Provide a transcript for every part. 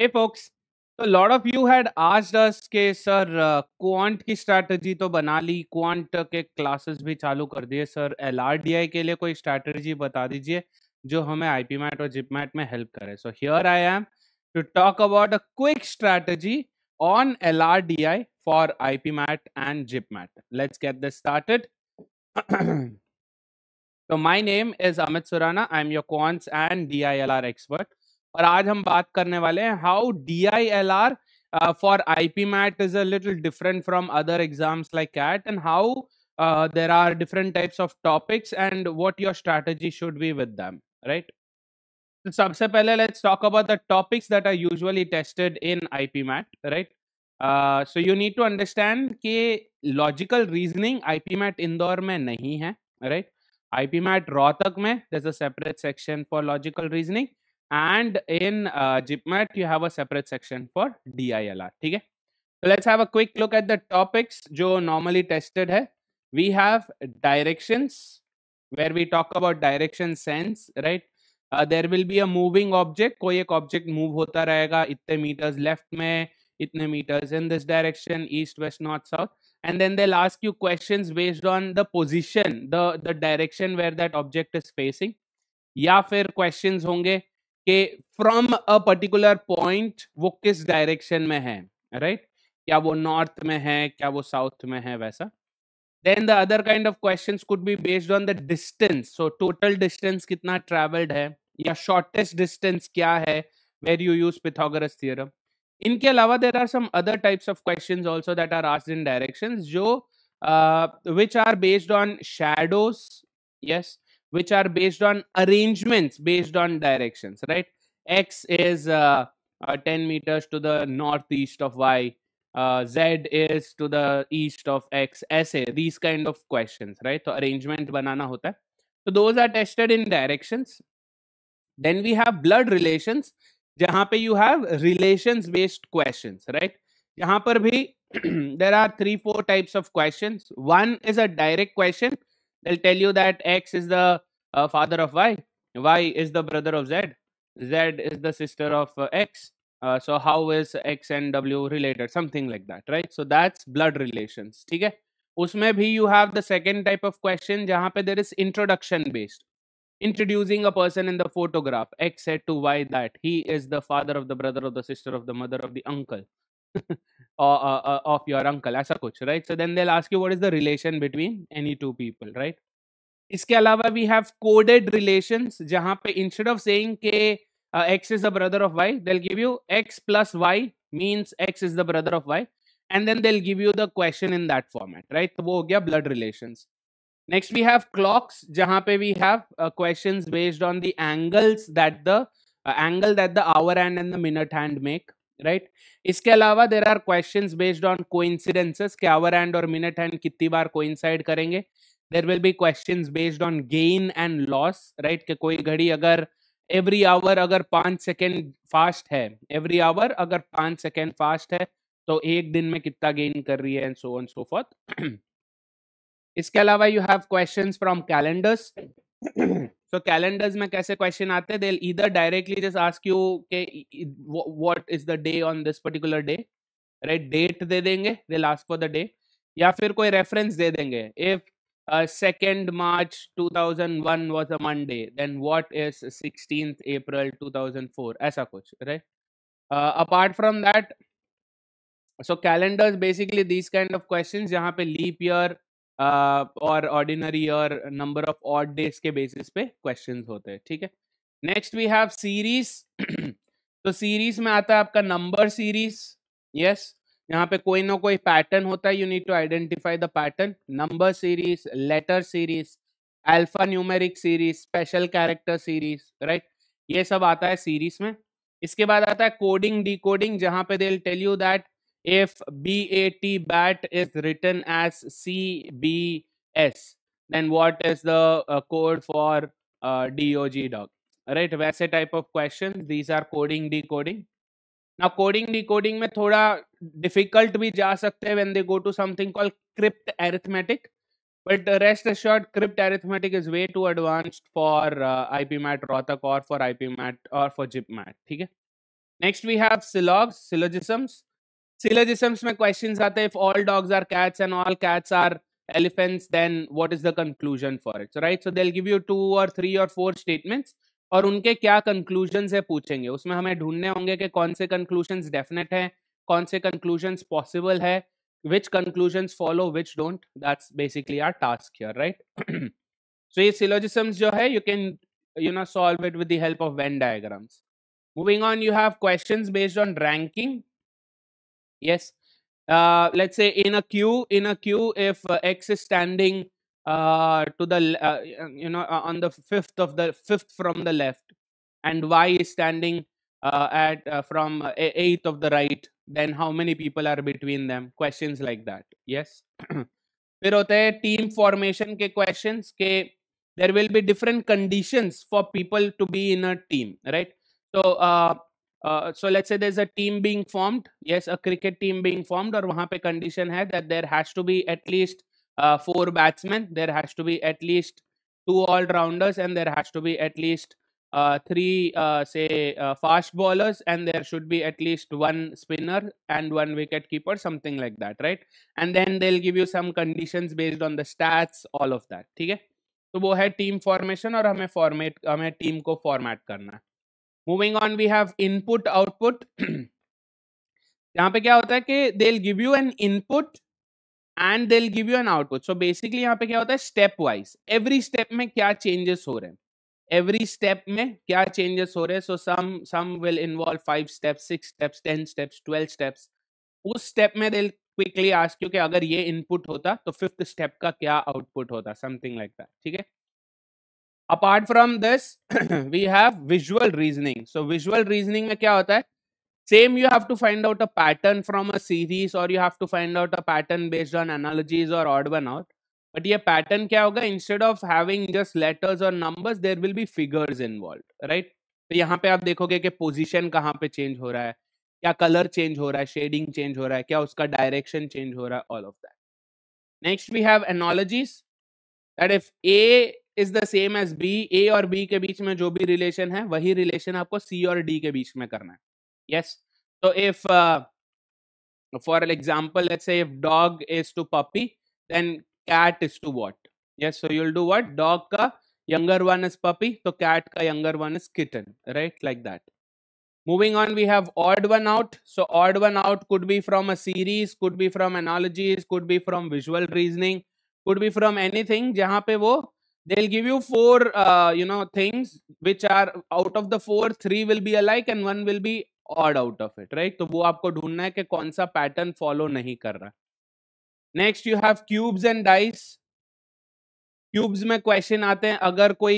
Hey folks तो lot of you had had asked के sir quant uh, की strategy तो बना ली क्वांट के क्लासेस भी चालू कर दिए सर एल के लिए कोई स्ट्रैटेजी बता दीजिए जो हमें आई पी मैट और जिप मैट में हेल्प करे so here I am to talk about a quick strategy on L R D I for I P MAT and JIP MAT let's get this started Amit Surana I am your Surana. And D I L R expert और आज हम बात करने वाले हैं how D I L R for I P MAT is a different from other exams like CAT and how there are different types of topics and what your strategy should be with them right सबसे पहले let's talk about the topics that are usually tested in I P MAT right so you need to understand कि logical reasoning I P MAT Indore में नहीं है right I P MAT Rohtak में has a separate section for logical reasoning and in uh, Gipmat you have a separate section for DILR. Okay, So let's have a quick look at the topics जो normally tested We have directions where we talk about direction sense, right? Uh, there will be a moving object. कोई एक object move होता रहेगा इतने meters left में, इतने meters in this direction, east, west, north, south. And then they'll ask you questions based on the position, the the direction where that object is facing. या फिर questions होंगे कि from a particular point वो किस direction में है right right? क्या वो नॉर्थ में है क्या वो साउथ में है वैसा then the other kind of question could be based on the distance so total distance कितना ट्रेवल्ड है या शॉर्टेस्ट डिस्टेंस क्या है where you use Pythagoras theorem इनके अलावा there are some other types of question also that are asked in direction जो which are based on shadows yes which are based on arrangements based on directions, right? X is uh, uh, 10 meters to the northeast of Y, uh, Z is to the east of X, ऐसे these kind of questions, right? So arrangement banana hota hai. So those are tested in directions. Then we have blood relations, जहाँ पे you have relations based questions, right? यहाँ पर भी there are three four types of questions. One is a direct question they'll tell you that x is the uh, father of y y is the brother of z z is the sister of uh, x uh, so how is x and w related something like that right so that's blood relations ठीक है उसमें भी you have the second type of question जहाँ पे there is introduction based introducing a person in the photograph x said to y that he is the father of the brother of the sister of the mother of the uncle or, uh, of your uncle as a coach, right so then they'll ask you what is the relation between any two people right Iske alawa we have coded relations jahan pe instead of saying के uh, x is the brother of y they'll give you x plus y means x is the brother of y and then they'll give you the question in that format right So वो हो गया blood relations next we have clocks jahan pe we have uh, questions based on the angles that the uh, angle that the hour hand and the minute hand make right right? इसके अलावा there are question based on coincidences के hour hand और minute hand कितनी बार coincide करेंगे there will be question based on gain and loss right के कोई घड़ी अगर एवरी आवर अगर पांच सेकेंड फास्ट है एवरी आवर अगर पांच सेकेंड फास्ट है तो एक दिन में कितना गेन कर रही है and so on so fourth इसके अलावा you have questions from calendars so calendars में कैसे question आते हैं they'll either directly just ask you के what is the day on this particular day right date दे देंगे they'll ask for the day या फिर कोई reference दे देंगे if second March 2001 was a Monday then what is 16th April 2004 ऐसा कुछ right apart from that so calendars basically these kind of questions जहां पे लीप ईयर और ऑर्डिनरी और नंबर ऑफ ऑड डेज के बेसिस पे क्वेश्चन होते हैं ठीक है नेक्स्ट वी हैव सीरीज तो सीरीज में आता है आपका नंबर सीरीज यस यहाँ पे कोई ना कोई पैटर्न होता है you need to identify the pattern number series letter series alpha numeric series special character series right ये सब आता है सीरीज में इसके बाद आता है कोडिंग डी कोडिंग जहां पे they tell you that if BAT bat is written as CBS, then what is the uh, code for uh, DOG dog? Right, वैसे type of questions. These are coding decoding. Now coding decoding में थोड़ा difficult भी जा सकते when they go to something called crypt arithmetic. But rest assured, crypt arithmetic is way too advanced for uh, IPMAT Rotak or for IPMAT or for JIPMAT. Next we have sylogs, syllogisms. Syllogisms में questions आते हैं if all dogs are cats and all cats are elephants, then what is the conclusion for it? So right, so they'll give you two or three or four statements और उनके क्या conclusion है पूछेंगे उसमें हमें ढूंढने होंगे कि कौन से कंक्लूजन डेफिनेट हैं कौन से कंक्लूजन पॉसिबल है which conclusion follow which don't that's basically our task here right so ये सिलोजिसम्स जो है you can you know solve it with the help of venn diagrams moving on you have questions based on ranking yes uh, let's say in a queue in a queue if uh, x is standing uh, to the uh, you know uh, on the fifth of the fifth from the left and y is standing uh, at from eighth of the right then how many people are between them questions like that yes फिर होते हैं team formation के क्वेश्चंस के there will be different conditions for people to be in a team right तो uh, so let's say there's a team being formed. Yes, a cricket team being formed, or वहाँ पे condition है that there has to be at least uh, four batsmen, there has to be at least two all rounders, and there has to be at least uh, three uh, say uh, fast bowlers, and there should be at least one spinner and one wicket keeper, something like that, right? And then they'll give you some conditions based on the stats, all of that. Okay. So, तो team formation, team formation और हमें format, हमें team को format करना moving on we have input output यहाँ पे क्या होता है कि they give you an input and they give you an output so basically यहाँ पे क्या होता है स्टेप वाइज एवरी स्टेप में क्या चेंजेस हो रहे हैं एवरी स्टेप में क्या चेंजेस हो रहे हैं so some some will involve five steps six steps ten steps twelve steps उस स्टेप में दे क्विकली आज क्योंकि अगर ये इनपुट होता तो फिफ्थ स्टेप का क्या आउटपुट होता समथिंग लाइक दैट ठीक है apart from this we have visual reasoning so visual reasoning में क्या होता है same you have to find out a pattern from a series or you have to find out a pattern based on analogies or odd one out but ye pattern kya hoga instead of having just letters or numbers there will be figures involved right तो यहाँ पे आप देखोगे कि position कहाँ पे change हो रहा है क्या कलर चेंज हो रहा है शेडिंग चेंज हो रहा है क्या उसका डायरेक्शन चेंज हो रहा है all of that next we have analogies that if A is the same as B A और बी के बीच में जो भी रिलेशन है वही रिलेशन आपको सी और डी के बीच में करना है यस तो if for example let's say if dog is to puppy then cat is to what yes so you'll do what dog का younger one is puppy so cat ka younger one is kitten right like that moving on we have odd one out so odd one out could be from a series could be from analogies could be from visual reasoning could be from anything jahan pe wo they'll give you four uh, you know things which are out of the four three will be alike and one will be odd out of it right तो wo aapko dhoondna hai ki kaun sa pattern follow nahi kar raha next you have cubes and dice cubes में क्वेश्चन आते हैं अगर कोई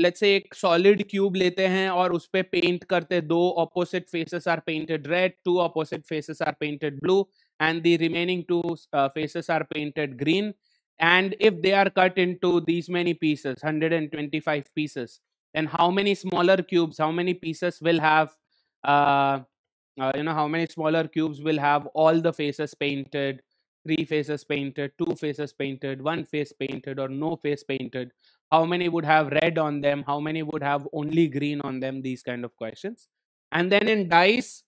let's say एक solid cube लेते हैं और उस पर पेंट करते दो opposite faces are painted red two opposite faces are painted blue and the remaining two faces are painted green And if they are cut into these many pieces, 125 pieces, then how many smaller cubes, how many pieces will have, uh, uh, you know, how many smaller cubes will have all the faces painted, three faces painted, two faces painted, one face painted, or no face painted? How many would have red on them? How many would have only green on them? These kind of questions. And then in dice,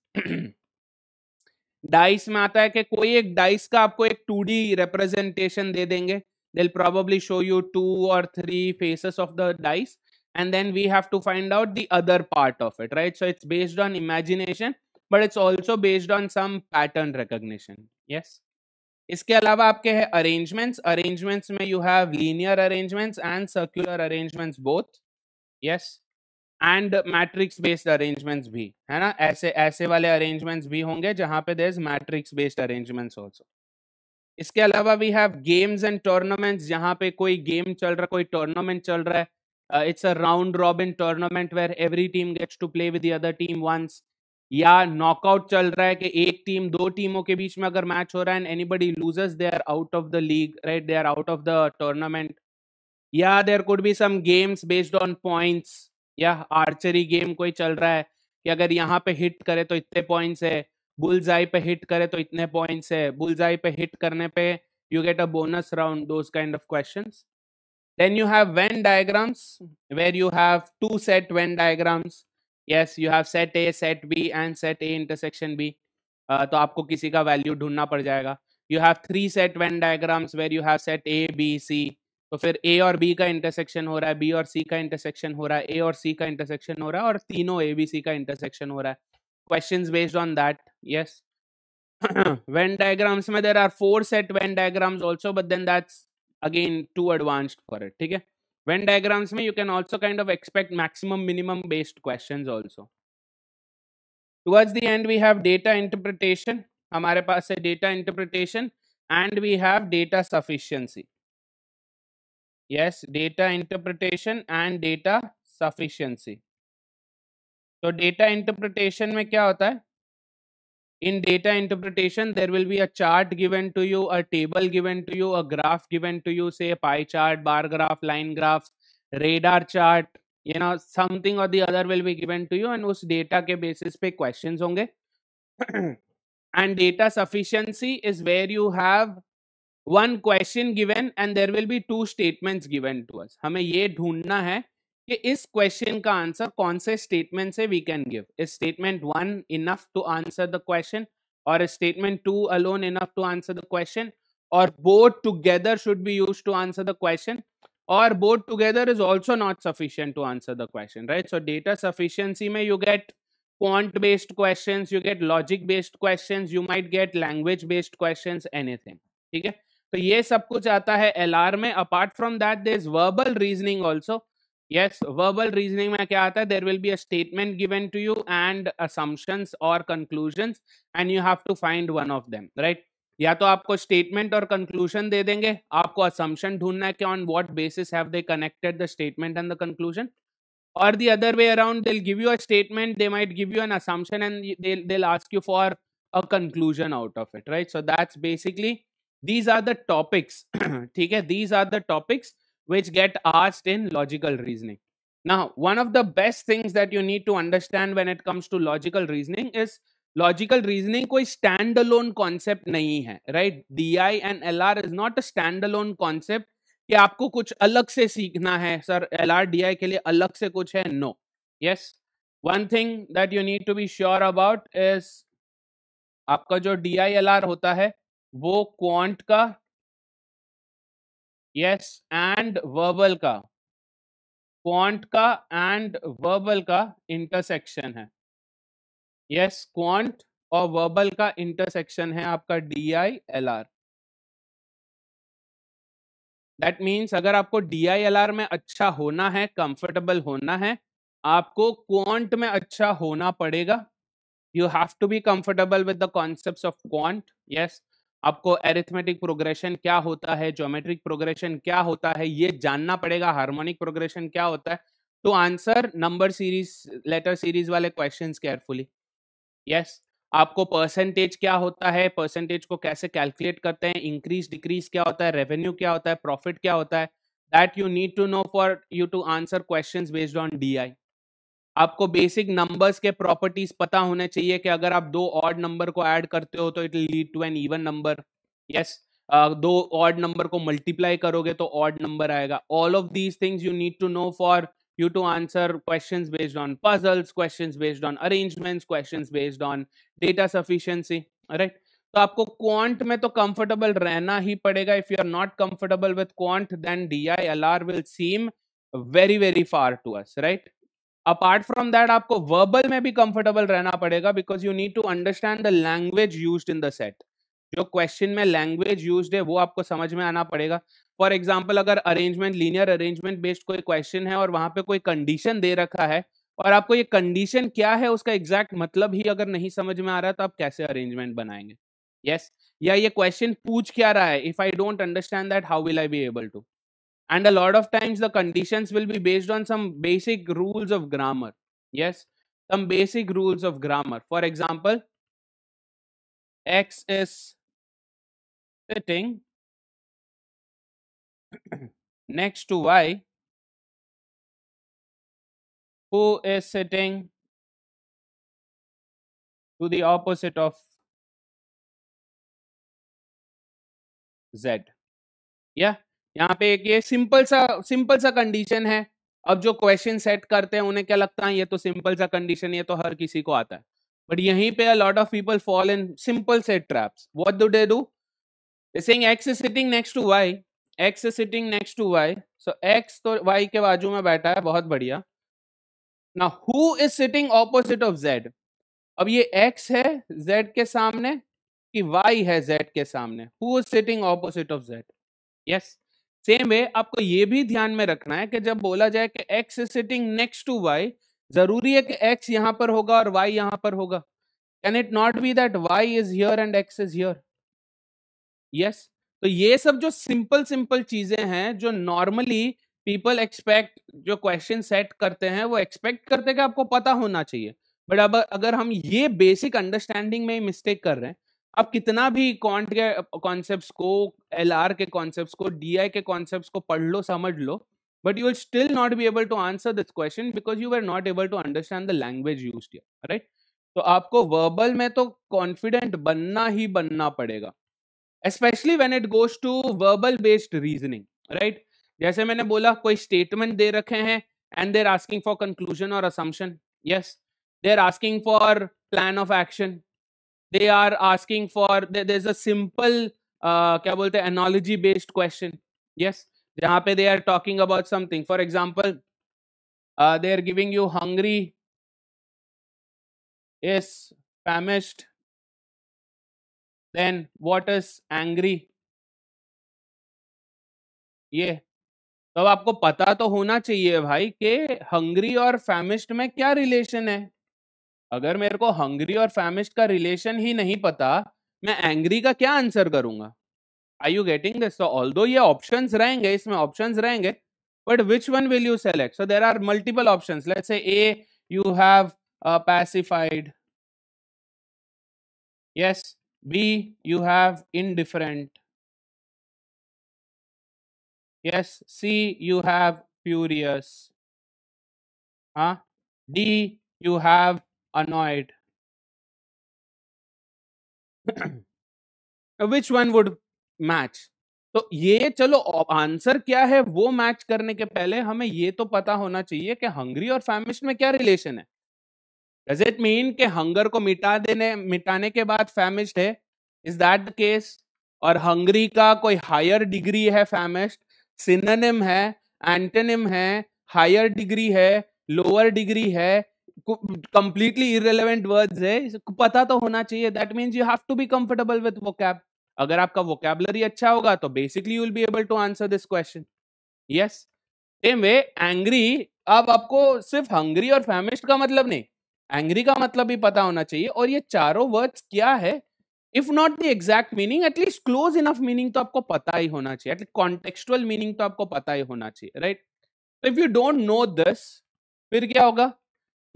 dice में आता है कि कोई एक dice का आपको एक 2D representation दे देंगे they'll probably show you two or three faces of the dice and then we have to find out the other part of it right so it's based on imagination but it's also based on some pattern recognition yes iske alawa aapke hai arrangements arrangements mein you have linear arrangements and circular arrangements both yes and matrix based arrangements bhi hai na aise aise wale arrangements bhi honge jahan pe there's matrix based arrangements also इसके अलावा we have games and tournaments जहाँ पे कोई game चल रहा कोई tournament चल रहा है it's a round robin tournament where every team gets to play with other team once या नॉकआउट चल रहा है कि एक टीम दो टीमों के बीच में अगर मैच हो रहा है and buddy losers they are out of the league right they are out of the tournament या there could be some games based on points या आर्चरी गेम कोई चल रहा है कि अगर यहाँ पे हिट करे तो इतने पॉइंट्स है बुलजाई पे हिट करे तो इतने पॉइंट्स है बुलजाई पे हिट करने पे you get a bonus round those kind of question then you have Venn diagrams where you have to set Venn diagrams yes you have set A set B and set A intersection B तो आपको किसी का value ढूंढना पड़ जाएगा you have three set Venn diagrams where you have set A B C तो फिर ए और बी का इंटरसेक्शन हो रहा है बी और सी का इंटरसेक्शन हो रहा है ए और सी का इंटरसेक्शन हो रहा है और तीनों ए बी सी का इंटरसेक्शन हो रहा है question based on that yes Venn diagrams mein there are four set Venn diagrams also but then that's again too advanced for it ठीक है Venn diagrams mein you can also kind of expect maximum minimum based questions also towards the end we have data interpretation hamare paas hai data interpretation and we have data sufficiency yes data interpretation and data sufficiency तो so, data interpretation में क्या होता है in data interpretation there will be a chart given to you a table given to you a graph given to you say a pie chart bar graph line graph radar chart you know something or the other will be given to you and us data ke basis pe questions honge and data sufficiency is where you have one question given and there will be two statements given to us hame ye dhoondna hai कि इस question का answer कौन से statement से we can give statement one enough to answer the question और statement two alone enough to answer the question और both together should be use to answer the question और both together is also not sufficient to answer the question right so data sufficiency में you get quant based question you get logic based question you might get language based questions anything ठीक है तो ये सब कुछ आता है L R में apart from that there is verbal reasoning also Yes, verbal reasoning mein kya hai? There will be a statement given to you and assumptions or conclusions and you have to find one of them, right? या to आपको statement or conclusion दे देंगे आपको assumption ढूंढना है कि on what basis have they connected the statement and the conclusion or the other way around they'll give you a statement they might give you an assumption and they'll, they'll ask you for a conclusion out of it right so that's basically these are the topics okay these are the topics which get asked in logical reasoning. Now, one of the best things that you need to understand when it comes to logical reasoning is logical reasoning कोई stand alone concept नहीं है right D I and L R is not a stand alone concept कि आपको कुछ अलग से सीखना है sir L R D I के लिए अलग से कुछ है no yes one thing that you need to be sure about is आपका जो डी आई एल आर होता है वो क्वांट का यस एंड वर्बल का क्वांट का एंड वर्बल का इंटरसेक्शन है यस क्वांट और वर्बल का इंटरसेक्शन है आपका D I L R that means अगर आपको डी आई एल आर में अच्छा होना है कंफर्टेबल होना है आपको क्वांट में अच्छा होना पड़ेगा you have to be comfortable with the concept of quant yes आपको एरिथमेटिक प्रोग्रेशन क्या होता है ज्योमेट्रिक प्रोग्रेशन क्या होता है ये जानना पड़ेगा हार्मोनिक प्रोग्रेशन क्या होता है तो answer number series letter series वाले क्वेश्चंस केयरफुली यस आपको परसेंटेज क्या होता है परसेंटेज को कैसे कैलकुलेट करते हैं इंक्रीज डिक्रीज क्या होता है रेवेन्यू क्या होता है प्रॉफिट क्या होता है that you need to know for you to answer question based on D I आपको बेसिक नंबर्स के प्रॉपर्टीज पता होने चाहिए कि अगर आप दो ऑड नंबर को ऐड करते हो तो it lead to an even number yes दो ऑड नंबर को मल्टीप्लाई करोगे तो ऑड नंबर आएगा all of these things you need to know for you to answer question based on puzzles question based on arrangements questions based on data sufficiency right तो आपको quant में तो comfortable रहना ही पड़ेगा if you are not comfortable with quant then D I L R will seem very very far to us right apart from that आपको verbal में भी कंफर्टेबल रहना पड़ेगा because you need to understand the language use in the set जो question में language use है वो आपको समझ में आना पड़ेगा फॉर एग्जाम्पल अगर अरेंजमेंट लीनियर अरेंजमेंट बेस्ड कोई क्वेश्चन है और वहां पे कोई कंडीशन दे रखा है और आपको ये कंडीशन क्या है उसका एग्जैक्ट मतलब ही अगर नहीं समझ में आ रहा है तो आप कैसे अरेंजमेंट बनाएंगे यस yes? या ये क्वेश्चन पूछ क्या रहा है if I don't understand that how will I be able to and a lot of times the conditions will be based on some basic rules of grammar yes some basic rules of grammar for example x is sitting next to y who is sitting to the opposite of z yeah यहाँ पे एक ये simple सा simple सा condition है अब जो question set करते हैं उन्हें क्या लगता है ये तो सिंपल सा कंडीशन ये तो हर किसी को आता है बट यहीं पे a lot of people fall in simple set traps what do they do they saying X is sitting next to Y X is sitting next to Y so X तो Y के बाजू में बैठा है बहुत बढ़िया ना who is sitting opposite of Z अब ये एक्स है जेड के सामने कि वाई है जेड के सामने who is sitting opposite of Z yes same way आपको ये भी ध्यान में रखना है कि जब बोला जाए कि X is sitting next to Y जरूरी है कि एक्स यहां पर होगा और वाई यहाँ पर होगा can it not be that Y is here and X is here yes तो ये सब जो सिंपल सिंपल चीजें हैं जो नॉर्मली पीपल एक्सपेक्ट जो क्वेश्चन सेट करते हैं वो एक्सपेक्ट करते कि आपको पता होना चाहिए बट अब अगर हम ये बेसिक अंडरस्टैंडिंग में मिस्टेक कर रहे हैं आप कितना भी क्वांट के कॉन्सेप्ट को एल आर के कॉन्सेप्ट को डी आई के कॉन्सेप्ट को पढ़ लो समझ लो but you still not be able to answer this question because you are not able to understand the language use right तो आपको वर्बल में तो कॉन्फिडेंट बनना ही बनना पड़ेगा specially when it goes to verbal based reasoning right जैसे मैंने बोला कोई स्टेटमेंट दे रखे हैं and they're asking for conclusion और assumption yes they are asking for plan of action they are asking for there a simple क्या बोलते हैं एनोलॉजी बेस्ड क्वेश्चन यस जहां पे they are talking about something for example they are giving you hungry yes famished then what is angry ये तो अब आपको पता तो होना चाहिए भाई कि हंगरी और फैमिस्ट में क्या रिलेशन है अगर मेरे को हंग्री और फैमिस्ट का रिलेशन ही नहीं पता मैं एंग्री का क्या आंसर करूंगा I you getting this so all दो ये ऑप्शन रहेंगे इसमें ऑप्शन रहेंगे but which one will you select so there are multiple option let say A you have pacified B you have in different yes c you have furious huh d you have annoyed. Which one would match तो ये चलो answer क्या है वो match करने के पहले हमें ये तो पता होना चाहिए कि हंगरी और फैमिस्ट में क्या रिलेशन है डज इट मीन के हंगर को मिटा देने मिटाने के बाद फैमिस्ट है इज दैट द केस और हंगरी का कोई हायर डिग्री है फैमिस्ट सिनोनिम है एंटेनिम है हायर डिग्री है लोअर डिग्री है कंप्लीटली इरेलीवेंट वर्ड्स है पता तो होना चाहिए that means you have to be comfortable with vocab अगर आपका वोकैबलरी अच्छा होगा तो basically you will be able to answer this question yes same way angry अब आपको सिर्फ हंग्री और फैमिस्ट का मतलब नहीं एंग्री का मतलब भी पता होना चाहिए और ये चारों वर्ड्स क्या है if not the exact meaning at least close enough meaning तो आपको पता ही होना चाहिए एटलीस्ट कॉन्टेक्चुअल मीनिंग तो आपको पता ही होना चाहिए right if you don't know this फिर क्या होगा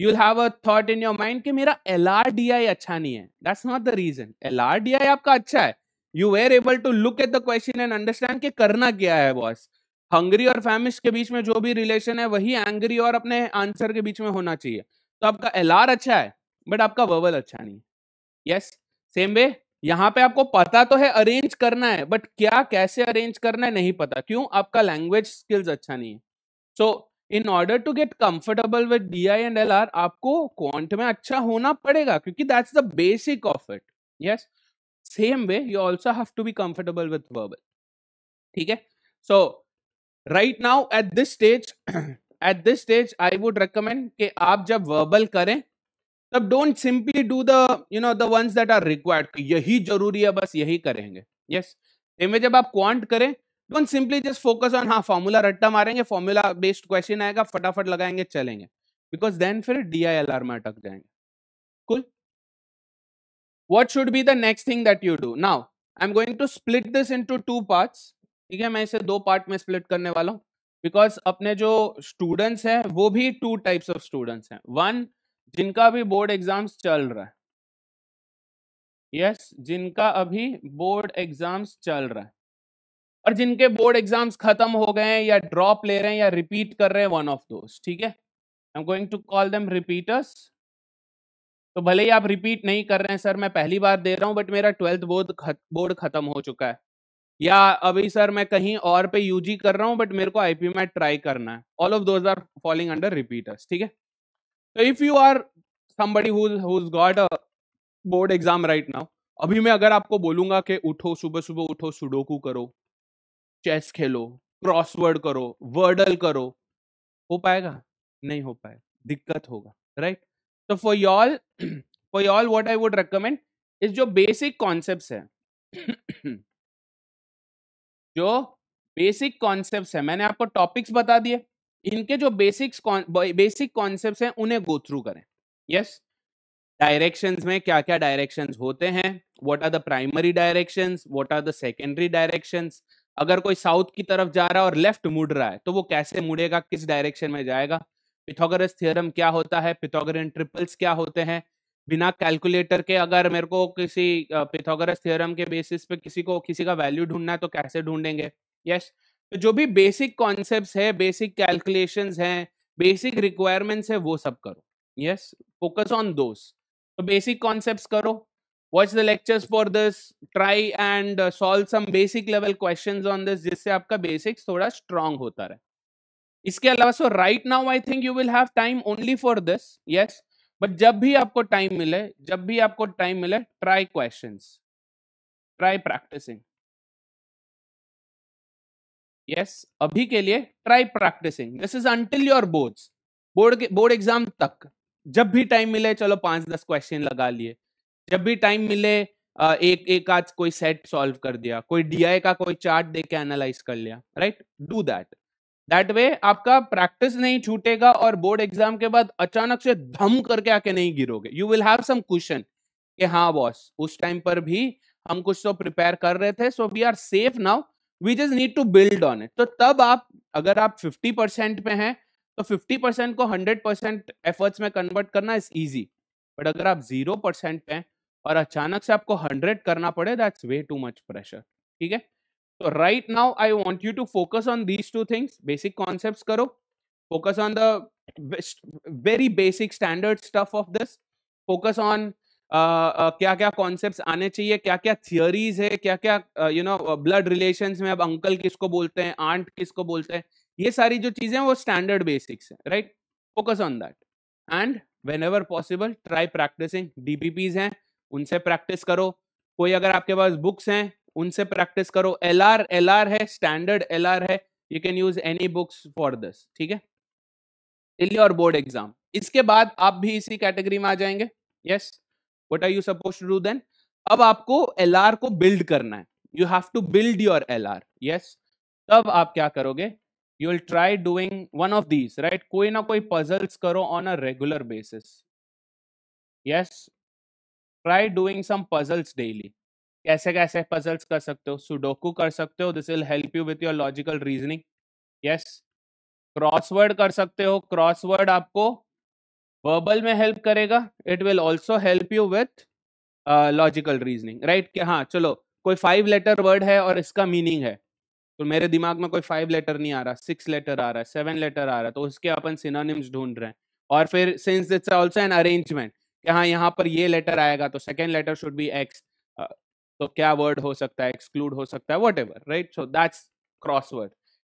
you have a thought in your mind कि मेरा एल आर डी आई अच्छा नहीं है that's not the reason L R D I आपका अच्छा है you were able to look at the question and understand कि करना क्या है बॉस हंगरी और फैमिश के बीच में जो भी रिलेशन है वही एंग्री और अपने आंसर के बीच में होना चाहिए तो आपका एल आर अच्छा है बट आपका वर्बल अच्छा नहीं यस सेम वे यहाँ पे आपको पता तो है अरेंज करना है बट क्या कैसे अरेंज करना है नहीं पता क्यों आपका लैंग्वेज स्किल्स अच्छा नहीं है so so, in order to get comfortable with D I and L R आपको क्वांट में अच्छा होना पड़ेगा क्योंकि that's the basic of it yes same way you also have to be comfortable with verbal ठीक है so right now at this stage at this stage I would recommend कि आप जब वर्बल करें तब don't simply do the you know the ones that are required यही जरूरी है बस यही करेंगे यस yes. में जब आप क्वांट करें don't simply just focus on हाँ फॉर्मूला रट्टा मारेंगे फॉर्मूला बेस्ड क्वेश्चन आएगा फटाफट लगाएंगे चलेंगे बिकॉज देन फिर डी आई एल आर में अटक जाएंगे cool what should be the next thing that you do now I am going to split this in two part ठीक है मैं इसे दो पार्ट में स्प्लिट करने वाला हूँ बिकॉज अपने जो स्टूडेंट्स हैं वो भी टू टाइप्स ऑफ स्टूडेंट्स हैं वन जिनका भी बोर्ड एग्जाम्स चल रहा है यस yes, जिनका अभी बोर्ड एग्जाम्स चल रहा है और जिनके बोर्ड एग्जाम्स खत्म हो गए हैं या ड्रॉप ले रहे हैं या रिपीट कर रहे हैं वन ऑफ दोज ठीक है I am going to call them repeaters तो भले ही आप रिपीट नहीं कर रहे हैं सर मैं पहली बार दे रहा हूँ बट मेरा ट्वेल्थ बोर्ड बोर्ड खत्म हो चुका है या अभी सर मैं कहीं और पे यूजी कर रहा हूँ बट मेरे को आईपी में ट्राई करना है all of those are following under repeaters ठीक है तो if you are somebody who's got a board exam right now अभी मैं अगर आपको बोलूंगा कि उठो सुबह सुबह उठो सुडोकू करो चेस खेलो क्रॉसवर्ड करो वर्डल करो हो पाएगा नहीं हो पाएगा दिक्कत होगा राइट तो for y'all for y'all what I would recommend is जो बेसिक कॉन्सेप्ट्स है जो बेसिक कॉन्सेप्ट्स है मैंने आपको टॉपिक्स बता दिए इनके जो बेसिक्स बेसिक कॉन्सेप्ट्स हैं उन्हें गो थ्रू करें यस डायरेक्शंस में क्या क्या डायरेक्शंस होते हैं what are the primary directions what are the secondary directions अगर कोई साउथ की तरफ जा रहा है और लेफ्ट मुड़ रहा है तो वो कैसे मुड़ेगा किस डायरेक्शन में जाएगा पिथागोरस थ्योरम क्या होता है पिथागोरियन ट्रिपल्स क्या होते हैं बिना कैलकुलेटर के अगर मेरे को किसी पिथागोरस थ्योरम के बेसिस पे किसी को किसी का वैल्यू ढूंढना है तो कैसे ढूंढेंगे यस yes. तो जो भी बेसिक कॉन्सेप्ट है बेसिक कैलकुलेशन है बेसिक रिक्वायरमेंट्स है वो सब करो यस फोकस ऑन दोस तो बेसिक कॉन्सेप्ट करो watch the lectures for this try and solve some basic level question on this जिससे आपका बेसिक्स थोड़ा strong होता रहे इसके अलावा so right now I think you will have time only for this yes but जब भी आपको टाइम मिले जब भी आपको टाइम मिले try question try practicing yes अभी के लिए try practicing this is until your boards board के बोर्ड एग्जाम तक जब भी टाइम मिले चलो पांच दस क्वेश्चन लगा लिए जब भी टाइम मिले एक एक आज कोई सेट सॉल्व कर दिया कोई डीआई का कोई चार्ट देख के एनालाइज कर लिया right do that that way आपका प्रैक्टिस नहीं छूटेगा और बोर्ड एग्जाम के बाद अचानक से धम करके आके नहीं गिरोगे you will have some question कि हाँ बॉस उस टाइम पर भी हम कुछ तो प्रिपेयर कर रहे थे so we are safe now we just need to build on it तो तब आप अगर आप 50 परसेंट पे हैं तो 50 परसेंट को 100 परसेंट एफर्ट्स में कन्वर्ट करना इज ईजी बट अगर आप जीरो परसेंट पे हैं और अचानक से आपको हंड्रेड करना पड़े that's way too much pressure ठीक है तो right now I want you to focus on these two things basic concept करो focus on the very basic standard stuff of this focus on क्या क्या कॉन्सेप्ट आने चाहिए क्या क्या थियोरीज है क्या क्या यू नो ब्लड रिलेशन में अब अंकल किसको बोलते हैं आंट किसको बोलते हैं ये सारी जो चीजें वो स्टैंडर्ड बेसिक्स है right focus on that and whenever possible try practicing DBPs हैं उनसे प्रैक्टिस करो कोई अगर आपके पास बुक्स हैं उनसे प्रैक्टिस करो एल आर एल आर है स्टैंडर्ड एल आर है you can use any books for this ठीक है दिल्ली और बोर्ड एग्जाम इसके बाद आप भी इसी कैटेगरी में आ जाएंगे yes what are you suppose to do then अब आपको एल आर को बिल्ड करना है you have to build your L R yes तब आप क्या करोगे you will try doing one of these right कोई ना कोई पजल्स करो on a regular basis yes try doing some puzzles daily कैसे कैसे पजल्स कर सकते हो सुडोकू कर सकते हो this will help you with your logical reasoning yes crossword कर सकते हो क्रॉसवर्ड आपको वर्बल में हेल्प करेगा it will also help you with logical reasoning right कि हाँ चलो कोई फाइव लेटर वर्ड है और इसका मीनिंग है तो मेरे दिमाग में कोई फाइव लेटर नहीं आ रहा सिक्स लेटर आ रहा है सेवन लेटर आ रहा है तो उसके अपन सिनोनिम्स ढूंढ रहे हैं और फिर since it's also an arrangement कि हाँ यहाँ पर ये लेटर आएगा तो second letter should be X तो क्या वर्ड हो सकता है एक्सक्लूड हो सकता है whatever right so that's crossword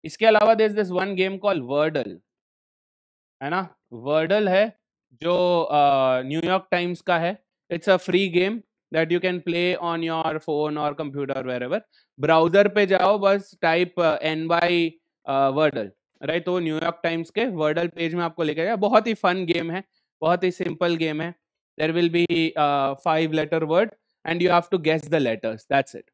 इसके अलावा this this one game call Wordle है ना वर्डल है जो न्यूयॉर्क uh, टाइम्स का है it's a free game that you can play on your phone और कंप्यूटर वेर एवर ब्राउजर पे जाओ बस type N Y Wordle right वो न्यूयॉर्क टाइम्स के वर्डल पेज में आपको लेके जाए बहुत ही फन गेम है बहुत ही सिंपल गेम है there will be uh, five letter word and you have to guess the letters that's it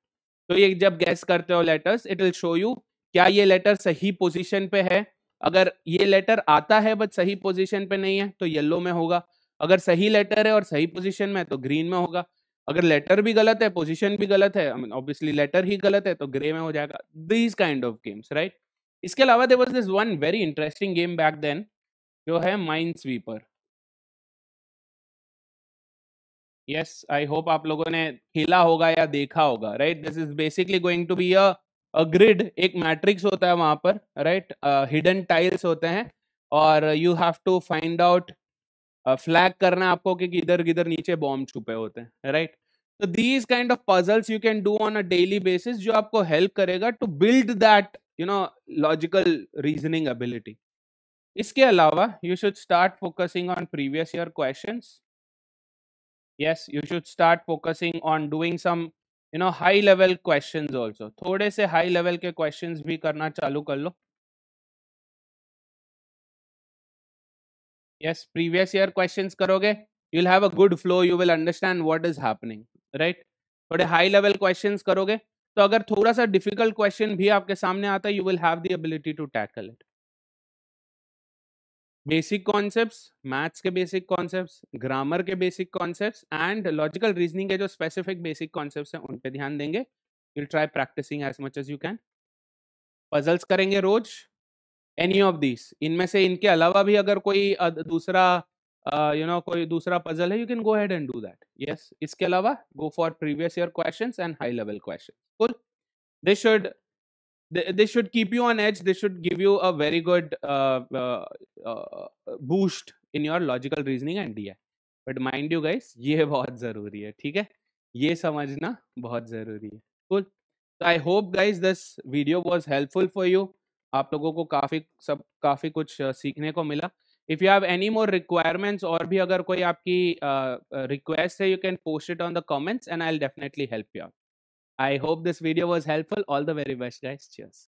तो ये जब गैस करते हो letters it will show you क्या ये लेटर सही पोजीशन पे है अगर ये लेटर आता है बट सही पोजीशन पे नहीं है तो येलो में होगा अगर सही लेटर है और सही पोजीशन में है तो ग्रीन में होगा अगर लेटर भी गलत है पोजीशन भी गलत है ऑब्वियसली I mean, ही गलत है तो ग्रे में हो जाएगा these kind of games right इसके अलावा there was this one very interesting game back then जो है minesweeper yes I hope आप लोगों ने खेला होगा या देखा होगा right this is basically going to be a grid एक मैट्रिक्स होता है वहां पर राइट हिडन टाइल्स होते हैं और you have to find out flag करना है आपको कि किधर किधर नीचे बॉम्ब छुपे होते हैं राइट तो these kind of puzzles you can do on a daily basis जो आपको हेल्प करेगा to build that you know logical reasoning ability इसके अलावा you should start focusing on previous year questions yes you should start focusing on doing some you know high level questions also thode se high level ke questions bhi karna chalu kar lo yes previous year questions करोगे you'll have a good flow you will understand what is happening right थोड़े high level questions karoge to agar thoda sa difficult question bhi aapke samne aata you will have the ability to tackle it basic concepts maths के basic concepts grammar के basic concepts and logical reasoning के जो specific basic concepts हैं उन पे ध्यान देंगे you try practicing as much as you can puzzles करेंगे रोज एनी ऑफ दिस इनमें से इनके अलावा भी अगर कोई दूसरा यू नो कोई दूसरा पजल है you can go ahead and do that yes इसके अलावा go for previous year question and high level question this should they, they should keep you on edge they should give you a very good uh, uh, uh boost in your logical reasoning and DI but mind you guys ये बहुत जरूरी है ठीक है ये समझना बहुत जरूरी है कूल तो I hope guys this video was helpful for you आप लोगों को काफ़ी सब काफ़ी कुछ सीखने को मिला if you have any more requirements और भी अगर कोई आपकी रिक्वेस्ट uh, है you can post it on the comments and I will definitely help you out I hope this video was helpful. All the very best, guys. Cheers.